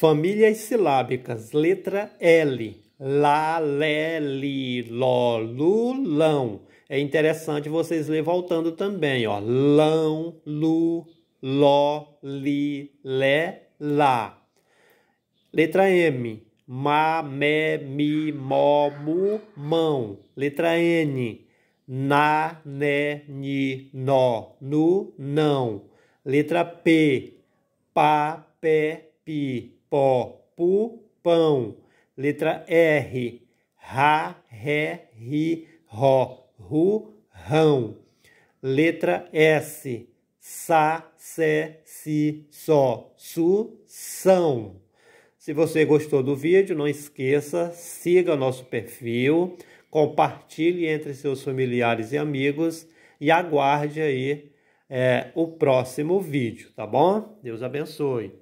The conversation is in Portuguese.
Famílias silábicas, letra L. Lá, lé, li, ló, lu, lão. É interessante vocês lerem voltando também, ó. Lão, lu, ló, li, lé, lá. Letra M. Ma, mé, mi, mó, mu, mão. Letra N. Na, né, ni, nó, nu, não. Letra P. Pa, pé, pi pó, pu, pão. Letra R, ra, ré, ri, ró, ru, rão. Letra S, sa, sé, si, só, su, são. Se você gostou do vídeo, não esqueça, siga nosso perfil, compartilhe entre seus familiares e amigos e aguarde aí é, o próximo vídeo, tá bom? Deus abençoe.